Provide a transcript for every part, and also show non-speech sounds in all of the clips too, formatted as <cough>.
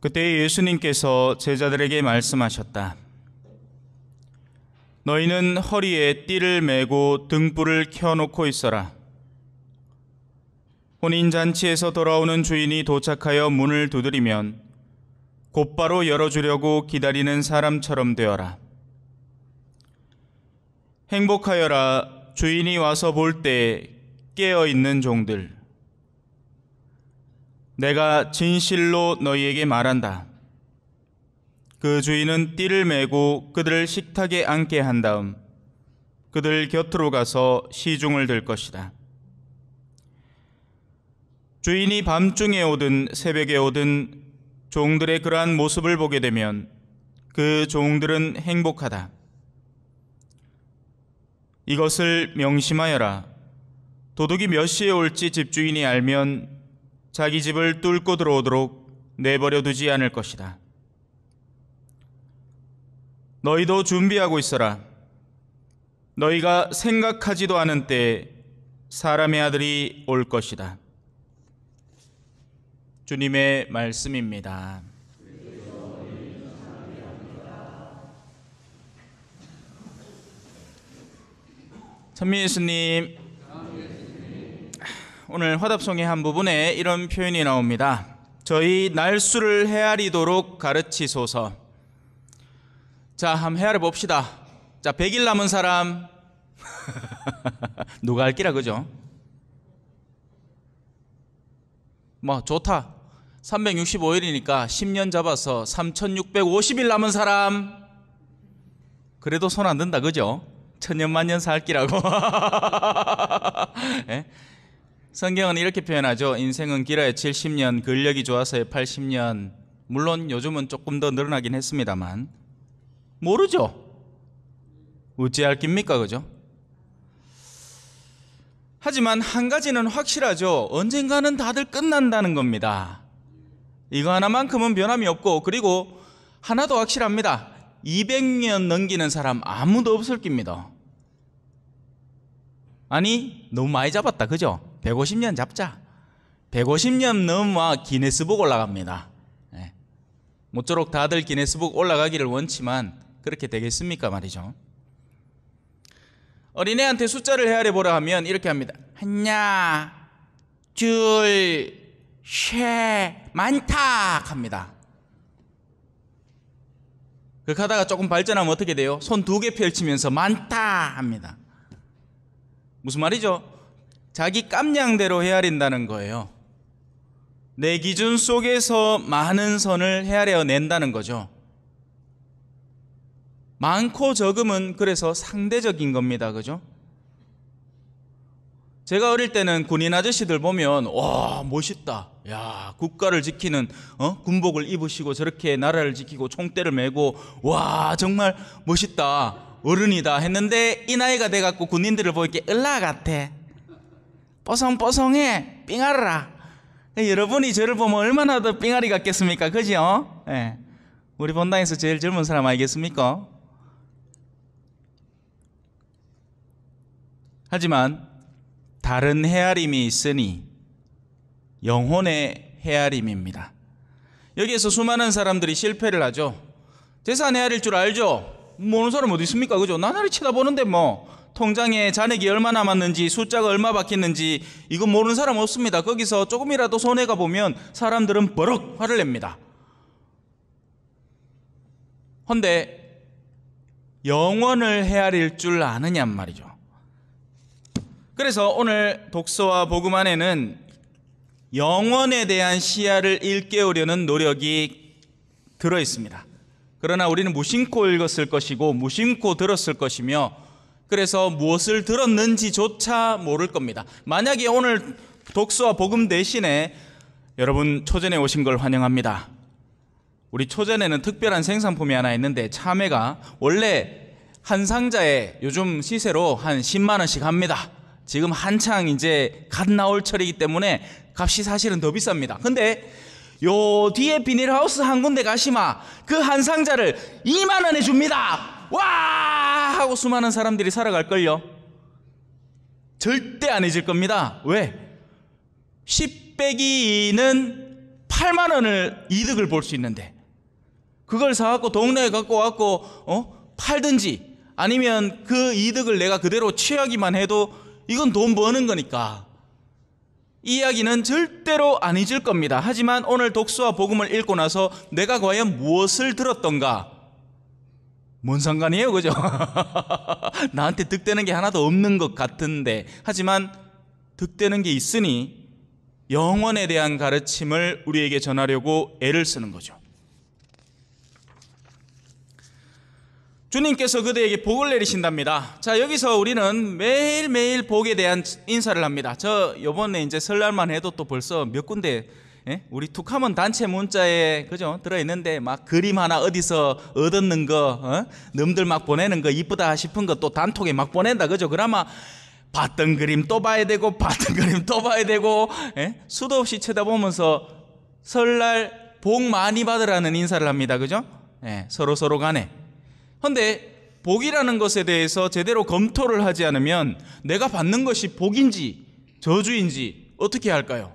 그때 예수님께서 제자들에게 말씀하셨다. 너희는 허리에 띠를 메고 등불을 켜놓고 있어라. 혼인잔치에서 돌아오는 주인이 도착하여 문을 두드리면 곧바로 열어주려고 기다리는 사람처럼 되어라. 행복하여라 주인이 와서 볼 때 깨어 있는 종들. 내가 진실로 너희에게 말한다. 그 주인은 띠를 메고 그들을 식탁에 앉게 한 다음 그들 곁으로 가서 시중을 들 것이다. 주인이 밤중에 오든 새벽에 오든 종들의 그러한 모습을 보게 되면 그 종들은 행복하다. 이것을 명심하여라. 도둑이 몇 시에 올지 집주인이 알면 자기 집을 뚫고 들어오도록 내버려 두지 않을 것이다. 너희도 준비하고 있어라. 너희가 생각하지도 않은 때에 사람의 아들이 올 것이다. 주님의 말씀입니다. 선미 예수님, 오늘 화답송의 한 부분에 이런 표현이 나옵니다. 저희 날수를 헤아리도록 가르치소서. 자, 한번 헤아려 봅시다. 자, 100일 남은 사람. <laughs> 누가 할 끼라, 그죠? 뭐, 좋다. 365일이니까 10년 잡아서 3650일 남은 사람. 그래도 손 안 든다, 그죠? 천년만년 살 끼라고. <laughs> 예? 성경은 이렇게 표현하죠. 인생은 길어야 70년, 근력이 좋아서야 80년. 물론 요즘은 조금 더 늘어나긴 했습니다만 모르죠. 어찌할 깁니까, 그죠? 하지만 한 가지는 확실하죠. 언젠가는 다들 끝난다는 겁니다. 이거 하나만큼은 변함이 없고, 그리고 하나도 확실합니다. 200년 넘기는 사람 아무도 없을 깁니다 아니, 너무 많이 잡았다, 그죠? 150년 잡자. 150년 넘어 기네스북 올라갑니다. 네. 모쪼록 다들 기네스북 올라가기를 원치만 그렇게 되겠습니까 말이죠. 어린애한테 숫자를 헤아려 보라 하면 이렇게 합니다. 하나, 둘, 셋, 많다 합니다. 그렇게 하다가 조금 발전하면 어떻게 돼요? 손 두 개 펼치면서 많다 합니다. 무슨 말이죠? 자기 깜냥대로 헤아린다는 거예요. 내 기준 속에서 많은 선을 헤아려 낸다는 거죠. 많고 적음은 그래서 상대적인 겁니다. 그죠? 제가 어릴 때는 군인 아저씨들 보면 와 멋있다. 야 국가를 지키는 어? 군복을 입으시고 저렇게 나라를 지키고 총대를 메고 와 정말 멋있다 어른이다 했는데 이 나이가 돼갖고 군인들을 보니까 을라 같아. 뽀송뽀송해 삥아라 네, 여러분이 저를 보면 얼마나 더 삥아리 같겠습니까 그죠? 예. 우리 본당에서 제일 젊은 사람 알겠습니까? 하지만 다른 헤아림이 있으니 영혼의 헤아림입니다 여기에서 수많은 사람들이 실패를 하죠 재산 헤아릴 줄 알죠? 모르는 사람 어디 있습니까? 그죠? 나날이 쳐다보는데 뭐 통장에 잔액이 얼마 남았는지 숫자가 얼마 바뀌었는지 이거 모르는 사람 없습니다. 거기서 조금이라도 손해가 보면 사람들은 버럭 화를 냅니다. 헌데 영원을 헤아릴 줄 아느냔 말이죠. 그래서 오늘 독서와 복음 안에는 영원에 대한 시야를 일깨우려는 노력이 들어 있습니다. 그러나 우리는 무심코 읽었을 것이고 무심코 들었을 것이며 그래서 무엇을 들었는지조차 모를 겁니다. 만약에 오늘 독서와 복음 대신에 여러분 초전에 오신 걸 환영합니다. 우리 초전에는 특별한 생산품이 하나 있는데 참외가 원래 한 상자에 요즘 시세로 한 10만 원씩 합니다. 지금 한창 이제 갓 나올 철이기 때문에 값이 사실은 더 비쌉니다. 근데 요 뒤에 비닐하우스 한 군데 가시마 그 한 상자를 2만 원에 줍니다. 와 하고 수많은 사람들이 살아갈 걸요. 절대 안해을 겁니다. 왜? 10 빼기 2는 8만 원을 이득을 볼 수 있는데 그걸 사갖고 동네에 갖고 왔고 어 팔든지 아니면 그 이득을 내가 그대로 취하기만 해도 이건 돈 버는 거니까 이야기는 절대로 안 잊을 겁니다. 하지만 오늘 독서와 복음을 읽고 나서 내가 과연 무엇을 들었던가? 뭔 상관이에요, 그죠? <laughs> 나한테 득되는 게 하나도 없는 것 같은데. 하지만 득되는 게 있으니 영원에 대한 가르침을 우리에게 전하려고 애를 쓰는 거죠. 주님께서 그대에게 복을 내리신답니다. 자, 여기서 우리는 매일매일 복에 대한 인사를 합니다. 저 요번에 이제 설날만 해도 또 벌써 몇 군데 예? 우리 툭하면 단체 문자에 그죠 들어 있는데 막 그림 하나 어디서 얻었는 거 어? 놈들 막 보내는 거 이쁘다 싶은 거 또 단톡에 막 보낸다 그죠 그나마 봤던 그림 또 봐야 되고 <laughs> 봤던 그림 또 봐야 되고 예? 수도 없이 쳐다보면서 설날 복 많이 받으라는 인사를 합니다 그죠 예, 서로 서로 간에 헌데 복이라는 것에 대해서 제대로 검토를 하지 않으면 내가 받는 것이 복인지 저주인지 어떻게 할까요?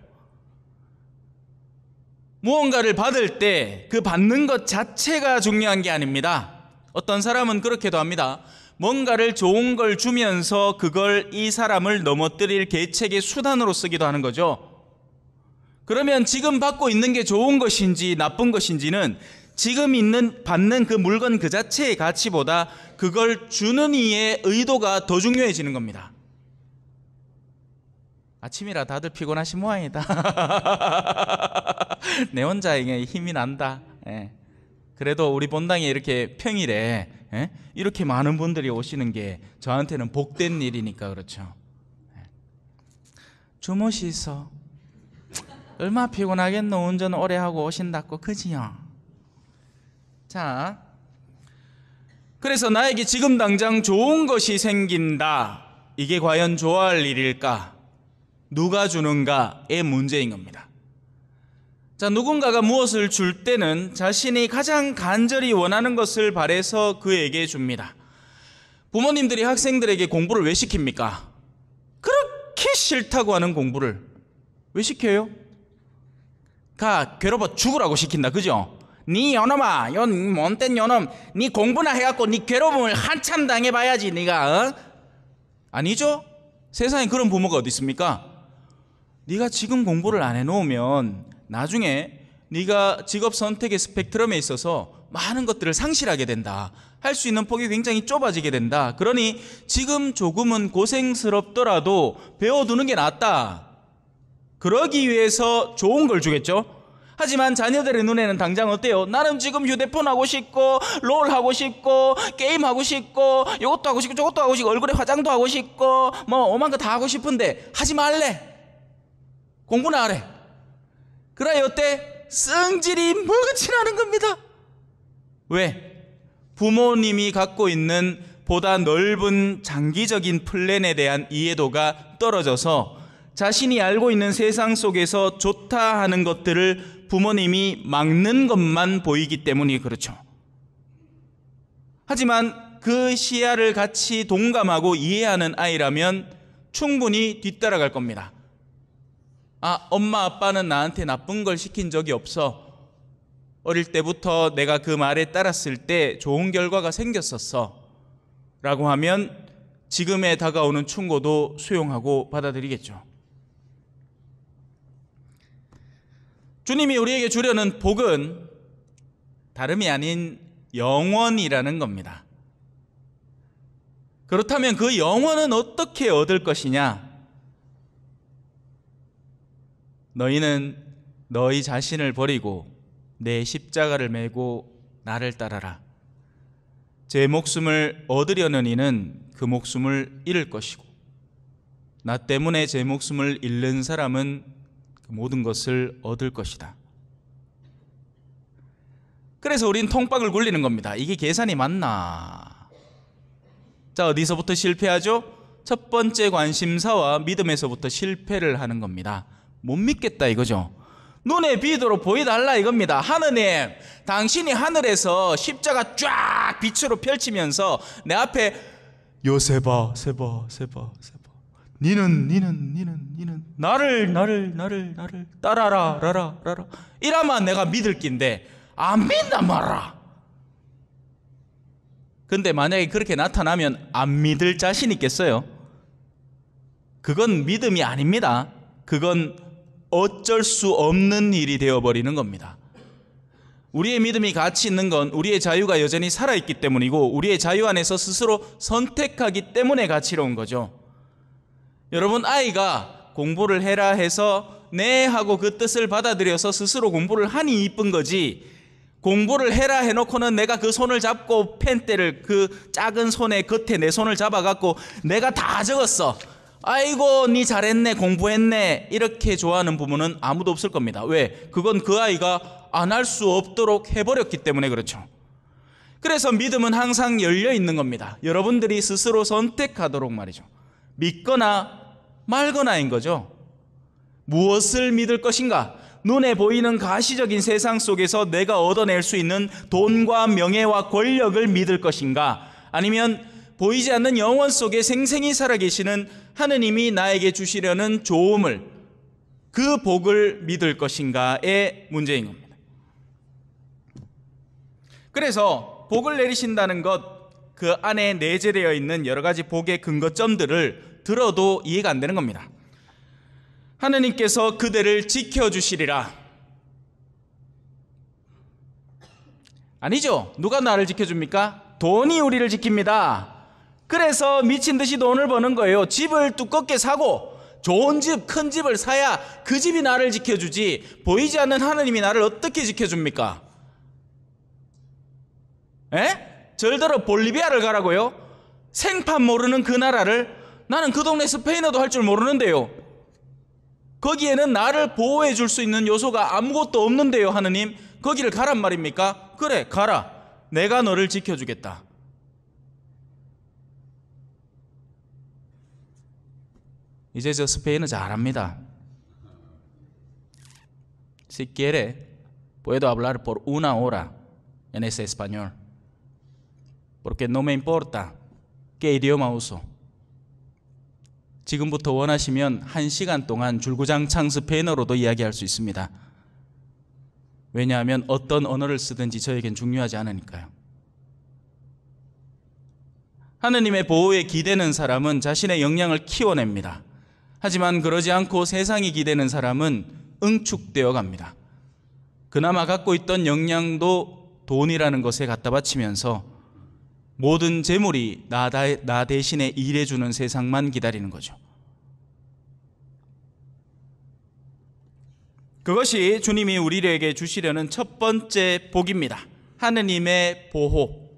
무언가를 받을 때 그 받는 것 자체가 중요한 게 아닙니다. 어떤 사람은 그렇게도 합니다. 뭔가를 좋은 걸 주면서 그걸 이 사람을 넘어뜨릴 계책의 수단으로 쓰기도 하는 거죠. 그러면 지금 받고 있는 게 좋은 것인지 나쁜 것인지는 지금 있는 받는 그 물건 그 자체의 가치보다 그걸 주는 이의 의도가 더 중요해지는 겁니다. 아침이라 다들 피곤하신 모양이다. <laughs> 내 혼자 에게 힘이 난다. 예. 그래도 우리 본당에 이렇게 평일에 예? 이렇게 많은 분들이 오시는 게 저한테는 복된 일이니까 그렇죠. 예. 주무시소 얼마 피곤하겠노 운전 오래 하고 오신다고 그지요. 자, 그래서 나에게 지금 당장 좋은 것이 생긴다. 이게 과연 좋아할 일일까? 누가 주는가의 문제인 겁니다. 자, 누군가가 무엇을 줄 때는 자신이 가장 간절히 원하는 것을 바래서 그에게 줍니다. 부모님들이 학생들에게 공부를 왜 시킵니까? 그렇게 싫다고 하는 공부를 왜 시켜요? 가 괴롭아 죽으라고 시킨다. 그죠? 네 연엄아, 연못땐 연엄, 네 공부나 해갖고 네 괴로움을 한참 당해봐야지 니가 어? 아니죠? 세상에 그런 부모가 어디 있습니까? 니가 지금 공부를 안 해놓으면 나중에 니가 직업 선택의 스펙트럼에 있어서 많은 것들을 상실하게 된다. 할 수 있는 폭이 굉장히 좁아지게 된다. 그러니 지금 조금은 고생스럽더라도 배워두는 게 낫다. 그러기 위해서 좋은 걸 주겠죠? 하지만 자녀들의 눈에는 당장 어때요? 나는 지금 휴대폰 하고 싶고 롤 하고 싶고 게임 하고 싶고 이것도 하고 싶고 저것도 하고 싶고 얼굴에 화장도 하고 싶고 뭐 오만 거다 하고 싶은데 하지 말래. 공부나 하래. 그래 어때? 성질이 무그치라는 겁니다. 왜? 부모님이 갖고 있는 보다 넓은 장기적인 플랜에 대한 이해도가 떨어져서 자신이 알고 있는 세상 속에서 좋다 하는 것들을 부모님이 막는 것만 보이기 때문이 그렇죠. 하지만 그 시야를 같이 동감하고 이해하는 아이라면 충분히 뒤따라갈 겁니다. 아, 엄마 아빠는 나한테 나쁜 걸 시킨 적이 없어. 어릴 때부터 내가 그 말에 따랐을 때 좋은 결과가 생겼었어. 라고 하면 지금에 다가오는 충고도 수용하고 받아들이겠죠. 주님이 우리에게 주려는 복은 다름이 아닌 영원이라는 겁니다. 그렇다면 그 영원은 어떻게 얻을 것이냐? 너희는 너희 자신을 버리고 내 십자가를 메고 나를 따라라. 제 목숨을 얻으려는 이는 그 목숨을 잃을 것이고, 나 때문에 제 목숨을 잃는 사람은 그 모든 것을 얻을 것이다. 그래서 우린 통박을 굴리는 겁니다. 이게 계산이 맞나? 자, 어디서부터 실패하죠? 첫 번째 관심사와 믿음에서부터 실패를 하는 겁니다. 못 믿겠다 이거죠. 눈에 비도록 보이달라 이겁니다. 하느님, 당신이 하늘에서 십자가 쫙 빛으로 펼치면서 내 앞에 요세바, 세바, 세바, 세바. 니는 니는 니는 니는 나를 나를 나를 나를 따라라 라라 라라 이라면 내가 믿을 낀데 안 믿나 마라 근데 만약에 그렇게 나타나면 안 믿을 자신 있겠어요? 그건 믿음이 아닙니다 그건 어쩔 수 없는 일이 되어버리는 겁니다 우리의 믿음이 가치 있는 건 우리의 자유가 여전히 살아있기 때문이고 우리의 자유 안에서 스스로 선택하기 때문에 가치로운 거죠 여러분 아이가 공부를 해라 해서 네 하고 그 뜻을 받아들여서 스스로 공부를 하니 이쁜 거지 공부를 해라 해놓고는 내가 그 손을 잡고 펜대를 그 작은 손의 겉에 내 손을 잡아갖고 내가 다 적었어 아이고 네 잘했네 공부했네 이렇게 좋아하는 부모는 아무도 없을 겁니다 왜? 그건 그 아이가 안 할 수 없도록 해버렸기 때문에 그렇죠 그래서 믿음은 항상 열려 있는 겁니다 여러분들이 스스로 선택하도록 말이죠 믿거나 말거나인 거죠. 무엇을 믿을 것인가? 눈에 보이는 가시적인 세상 속에서 내가 얻어낼 수 있는 돈과 명예와 권력을 믿을 것인가? 아니면 보이지 않는 영원 속에 생생히 살아계시는 하느님이 나에게 주시려는 조음을 그 복을 믿을 것인가의 문제인 겁니다. 그래서 복을 내리신다는 것, 그 안에 내재되어 있는 여러 가지 복의 근거점들을 들어도 이해가 안 되는 겁니다. 하느님께서 그대를 지켜주시리라. 아니죠. 누가 나를 지켜줍니까? 돈이 우리를 지킵니다. 그래서 미친 듯이 돈을 버는 거예요. 집을 두껍게 사고 좋은 집, 큰 집을 사야 그 집이 나를 지켜주지. 보이지 않는 하느님이 나를 어떻게 지켜줍니까? 에? 절대로 볼리비아를 가라고요? 생판 모르는 그 나라를 나는 그 동네 스페인어도 할 줄 모르는데요. 거기에는 나를 보호해 줄 수 있는 요소가 아무것도 없는데요, 하느님. 거기를 가란 말입니까? 그래, 가라. 내가 너를 지켜주겠다. 이제 저 스페인어 잘합니다. Si quiere, puedo hablar por una hora en ese español. Porque no me importa qué idioma uso. 지금부터 원하시면 한시간 동안 줄구장 창습 배너로도 이야기할 수 있습니다. 왜냐하면 어떤 언어를 쓰든지 저에겐 중요하지 않으니까요. 하느님의 보호에 기대는 사람은 자신의 역량을 키워냅니다. 하지만 그러지 않고 세상이 기대는 사람은 응축되어 갑니다. 그나마 갖고 있던 역량도 돈이라는 것에 갖다 바치면서 모든 재물이 나, 나 대신에 일해주는 세상만 기다리는 거죠. 그것이 주님이 우리에게 주시려는 첫 번째 복입니다. 하느님의 보호.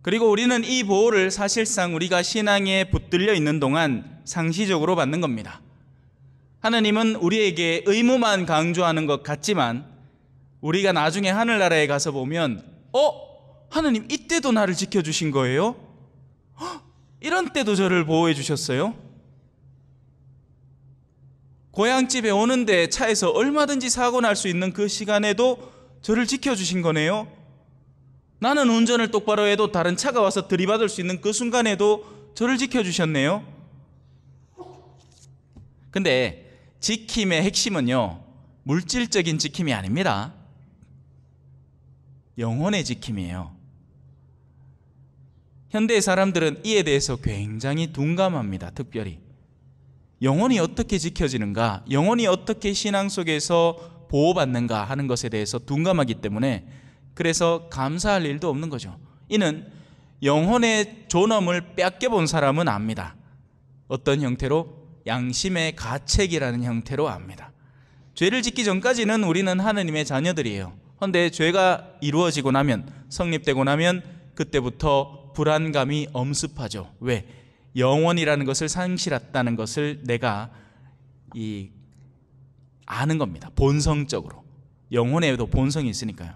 그리고 우리는 이 보호를 사실상 우리가 신앙에 붙들려 있는 동안 상시적으로 받는 겁니다. 하느님은 우리에게 의무만 강조하는 것 같지만 우리가 나중에 하늘나라에 가서 보면 어? 하느님 이때도 나를 지켜주신 거예요? 이런 때도 저를 보호해 주셨어요? 고향집에 오는데 차에서 얼마든지 사고 날 수 있는 그 시간에도 저를 지켜주신 거네요? 나는 운전을 똑바로 해도 다른 차가 와서 들이받을 수 있는 그 순간에도 저를 지켜주셨네요? 근데 지킴의 핵심은요, 물질적인 지킴이 아닙니다. 영혼의 지킴이에요. 현대 사람들은 이에 대해서 굉장히 둔감합니다. 특별히 영혼이 어떻게 지켜지는가, 영혼이 어떻게 신앙 속에서 보호받는가 하는 것에 대해서 둔감하기 때문에 그래서 감사할 일도 없는 거죠. 이는 영혼의 존엄을 뺏겨본 사람은 압니다. 어떤 형태로? 양심의 가책이라는 형태로 압니다. 죄를 짓기 전까지는 우리는 하느님의 자녀들이에요. 그런데 죄가 이루어지고 나면, 성립되고 나면 그때부터 불안감이 엄습하죠. 왜? 영원이라는 것을 상실했다는 것을 내가 이 아는 겁니다. 본성적으로. 영혼에도 본성이 있으니까요.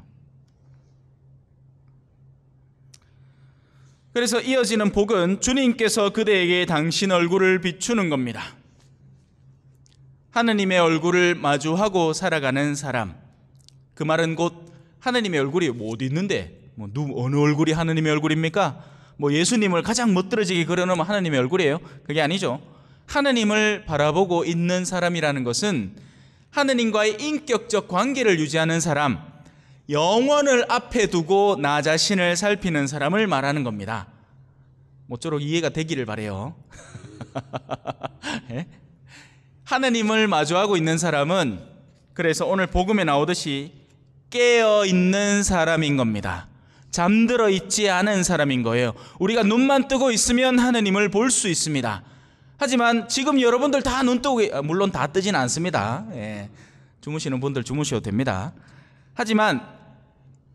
그래서 이어지는 복은 주님께서 그대에게 당신 얼굴을 비추는 겁니다. 하느님의 얼굴을 마주하고 살아가는 사람. 그 말은 곧 하느님의 얼굴이 못 있는데 뭐 누, 어느 얼굴이 하느님의 얼굴입니까? 뭐 예수님을 가장 멋들어지게 그려놓으면 하느님의 얼굴이에요? 그게 아니죠. 하느님을 바라보고 있는 사람이라는 것은 하느님과의 인격적 관계를 유지하는 사람, 영원을 앞에 두고 나 자신을 살피는 사람을 말하는 겁니다. 모쪼록 이해가 되기를 바래요. <laughs> 예? 하느님을 마주하고 있는 사람은 그래서 오늘 복음에 나오듯이 깨어 있는 사람인 겁니다. 잠들어 있지 않은 사람인 거예요. 우리가 눈만 뜨고 있으면 하느님을 볼 수 있습니다. 하지만 지금 여러분들 다 눈 뜨고 아, 물론 다 뜨진 않습니다. 예. 주무시는 분들 주무셔도 됩니다. 하지만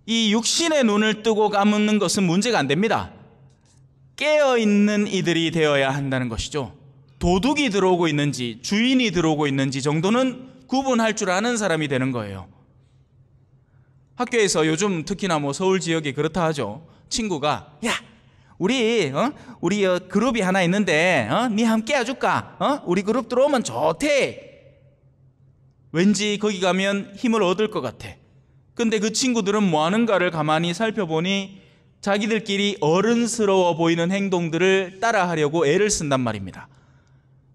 이 육신의 눈을 뜨고 감는 것은 문제가 안 됩니다. 깨어 있는 이들이 되어야 한다는 것이죠. 도둑이 들어오고 있는지 주인이 들어오고 있는지 정도는 구분할 줄 아는 사람이 되는 거예요. 학교에서 요즘 특히나 뭐 서울 지역이 그렇다 하죠. 친구가 야 우리 어? 우리 어, 그룹이 하나 있는데 어? 네 함께 해줄까? 어? 우리 그룹 들어오면 좋대. 왠지 거기 가면 힘을 얻을 것 같아. 근데 그 친구들은 뭐 하는가를 가만히 살펴보니 자기들끼리 어른스러워 보이는 행동들을 따라하려고 애를 쓴단 말입니다.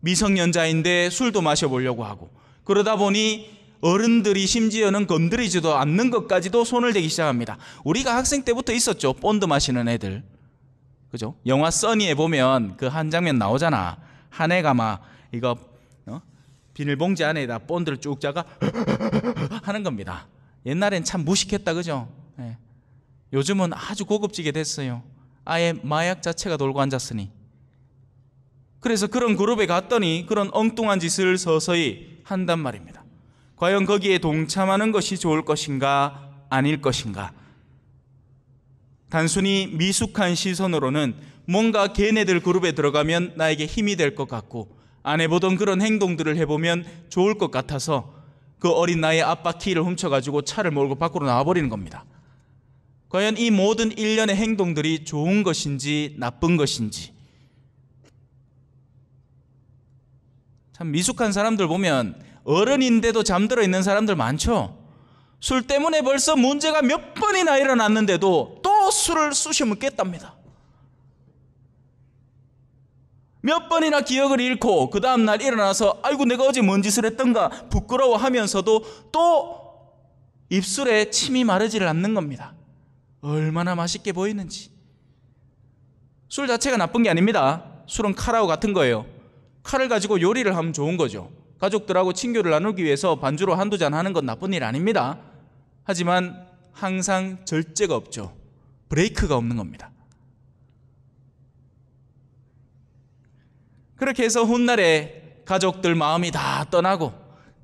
미성년자인데 술도 마셔보려고 하고 그러다 보니 어른들이 심지어는 건드리지도 않는 것까지도 손을 대기 시작합니다. 우리가 학생 때부터 있었죠. 본드 마시는 애들. 그죠? 영화 써니에 보면 그 한 장면 나오잖아. 한 애가 막 이거 어? 비닐봉지 안에다 본드를 쭉 짜가 <laughs> 하는 겁니다. 옛날엔 참 무식했다 그죠? 예. 요즘은 아주 고급지게 됐어요. 아예 마약 자체가 돌고 앉았으니. 그래서 그런 그룹에 갔더니 그런 엉뚱한 짓을 서서히 한단 말입니다. 과연 거기에 동참하는 것이 좋을 것인가 아닐 것인가? 단순히 미숙한 시선으로는 뭔가 걔네들 그룹에 들어가면 나에게 힘이 될 것 같고 안 해보던 그런 행동들을 해보면 좋을 것 같아서 그 어린 나이에 아빠 키를 훔쳐가지고 차를 몰고 밖으로 나와버리는 겁니다. 과연 이 모든 일련의 행동들이 좋은 것인지 나쁜 것인지 참 미숙한 사람들 보면 어른인데도 잠들어 있는 사람들 많죠. 술 때문에 벌써 문제가 몇 번이나 일어났는데도 또 술을 쑤시면깼답니다몇 번이나 기억을 잃고 그 다음날 일어나서 아이고 내가 어제 뭔 짓을 했던가 부끄러워하면서도 또 입술에 침이 마르지를 않는 겁니다. 얼마나 맛있게 보이는지. 술 자체가 나쁜 게 아닙니다. 술은 카라고 같은 거예요. 칼을 가지고 요리를 하면 좋은 거죠. 가족들하고 친교를 나누기 위해서 반주로 한두 잔 하는 건 나쁜 일 아닙니다. 하지만 항상 절제가 없죠. 브레이크가 없는 겁니다. 그렇게 해서 훗날에 가족들 마음이 다 떠나고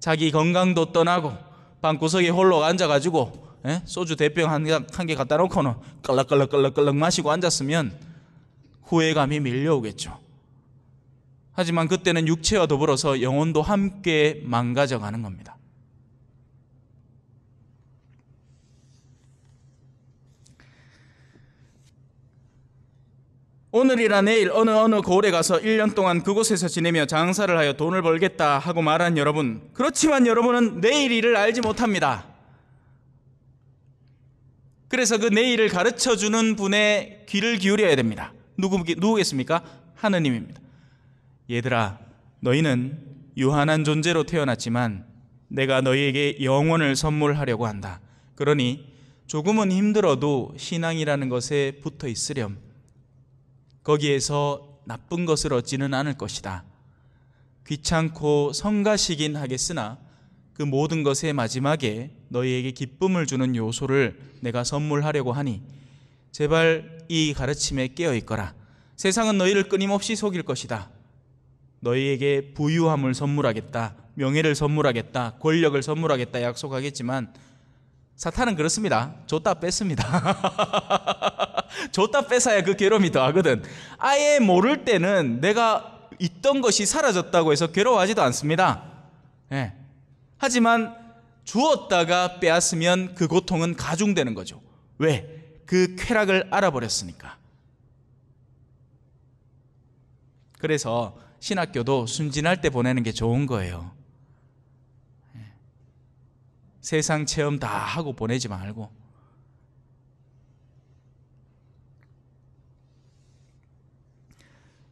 자기 건강도 떠나고 방구석에 홀로 앉아가지고 예? 소주 대병 한 개 갖다 놓고는 끌럭끌럭끌럭끌럭 마시고 앉았으면 후회감이 밀려오겠죠. 하지만 그때는 육체와 더불어서 영혼도 함께 망가져 가는 겁니다. 오늘이나 내일 어느 어느 고을에 가서 1년 동안 그곳에서 지내며 장사를 하여 돈을 벌겠다 하고 말한 여러분. 그렇지만 여러분은 내일 일을 알지 못합니다. 그래서 그 내일을 가르쳐 주는 분의 귀를 기울여야 됩니다. 누구, 누구겠습니까? 하느님입니다. 얘들아, 너희는 유한한 존재로 태어났지만 내가 너희에게 영혼을 선물하려고 한다. 그러니 조금은 힘들어도 신앙이라는 것에 붙어 있으렴. 거기에서 나쁜 것을 얻지는 않을 것이다. 귀찮고 성가시긴 하겠으나 그 모든 것의 마지막에 너희에게 기쁨을 주는 요소를 내가 선물하려고 하니 제발 이 가르침에 깨어 있거라. 세상은 너희를 끊임없이 속일 것이다. 너희에게 부유함을 선물하겠다, 명예를 선물하겠다, 권력을 선물하겠다 약속하겠지만 사탄은 그렇습니다. 줬다 뺐습니다. <laughs> 줬다 뺏어야 그 괴로움이 더하거든. 아예 모를 때는 내가 있던 것이 사라졌다고 해서 괴로워하지도 않습니다. 예. 하지만 주었다가 빼앗으면 그 고통은 가중되는 거죠. 왜? 그 쾌락을 알아버렸으니까. 그래서 신학교도 순진할 때 보내는 게 좋은 거예요. 예. 세상 체험 다 하고 보내지 말고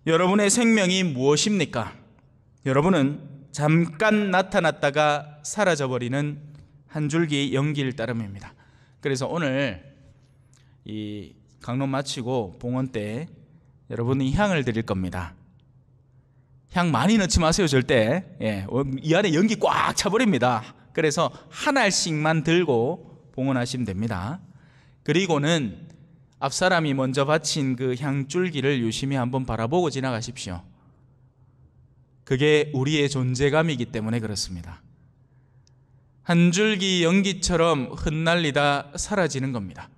여러분의 생명이 무엇입니까? 여러분은 잠깐 나타났다가 사라져버리는 한 줄기 연기일 따름입니다. 그래서 오늘 이 강론 마치고 봉헌 때 여러분이 향을 드릴 겁니다. 향 많이 넣지 마세요 절대 예, 어, 이 안에 연기 꽉 차버립니다 그래서 한 알씩만 들고 봉헌하시면 됩니다 그리고는 앞사람이 먼저 바친 그 향줄기를 유심히 한번 바라보고 지나가십시오 그게 우리의 존재감이기 때문에 그렇습니다 한 줄기 연기처럼 흩날리다 사라지는 겁니다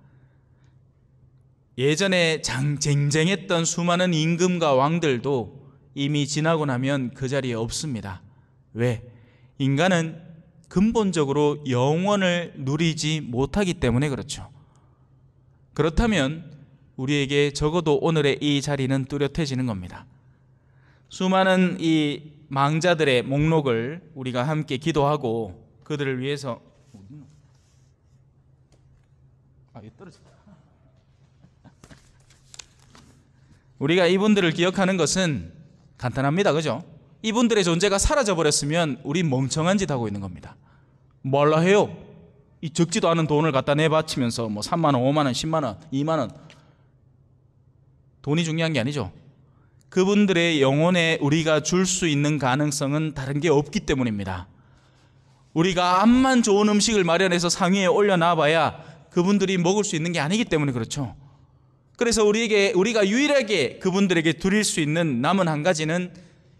예전에 쟁쟁했던 수많은 임금과 왕들도 이미 지나고 나면 그 자리에 없습니다. 왜? 인간은 근본적으로 영원을 누리지 못하기 때문에 그렇죠. 그렇다면 우리에게 적어도 오늘의 이 자리는 뚜렷해지는 겁니다. 수많은 이 망자들의 목록을 우리가 함께 기도하고 그들을 위해서 아, 우리가 이분들을 기억하는 것은 간단합니다. 그죠? 이분들의 존재가 사라져버렸으면 우리 멍청한 짓 하고 있는 겁니다. 뭘라 해요? 이 적지도 않은 돈을 갖다 내바치면서 뭐 3만원, 5만원, 10만원, 2만원. 돈이 중요한 게 아니죠. 그분들의 영혼에 우리가 줄 수 있는 가능성은 다른 게 없기 때문입니다. 우리가 암만 좋은 음식을 마련해서 상위에 올려놔봐야 그분들이 먹을 수 있는 게 아니기 때문에 그렇죠. 그래서 우리에게 우리가 유일하게 그분들에게 드릴 수 있는 남은 한 가지는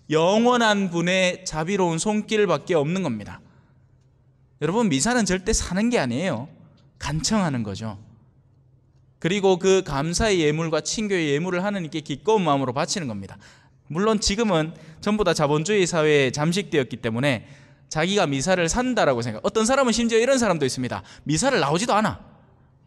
영원한 분의 자비로운 손길밖에 없는 겁니다. 여러분 미사는 절대 사는 게 아니에요. 간청하는 거죠. 그리고 그 감사의 예물과 친교의 예물을 하나님께 기꺼운 마음으로 바치는 겁니다. 물론 지금은 전부 다 자본주의 사회에 잠식되었기 때문에 자기가 미사를 산다라고 생각. 어떤 사람은 심지어 이런 사람도 있습니다. 미사를 나오지도 않아.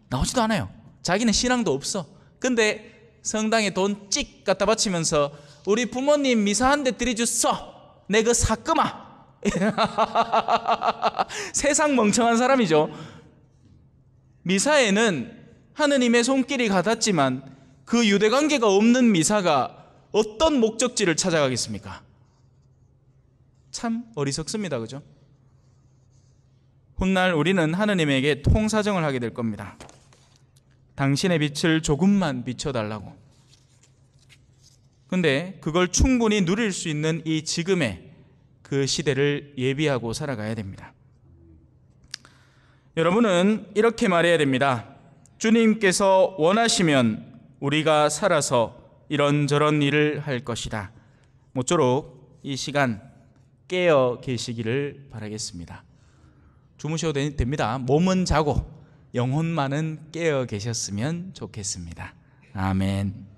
나오지도 않아요. 자기는 신앙도 없어. 근데 성당에 돈 찍 갖다 바치면서 우리 부모님 미사 한 대 드려주소 내그 사끄마 <laughs> 세상 멍청한 사람이죠 미사에는 하느님의 손길이 가닿지만 그 유대관계가 없는 미사가 어떤 목적지를 찾아가겠습니까? 참 어리석습니다. 그죠? 훗날 우리는 하느님에게 통사정을 하게 될 겁니다. 당신의 빛을 조금만 비춰달라고. 근데 그걸 충분히 누릴 수 있는 이 지금의 그 시대를 예비하고 살아가야 됩니다. 여러분은 이렇게 말해야 됩니다. 주님께서 원하시면 우리가 살아서 이런저런 일을 할 것이다. 모쪼록 이 시간 깨어 계시기를 바라겠습니다. 주무셔도 됩니다. 몸은 자고 영혼만은 깨어 계셨으면 좋겠습니다. 아멘.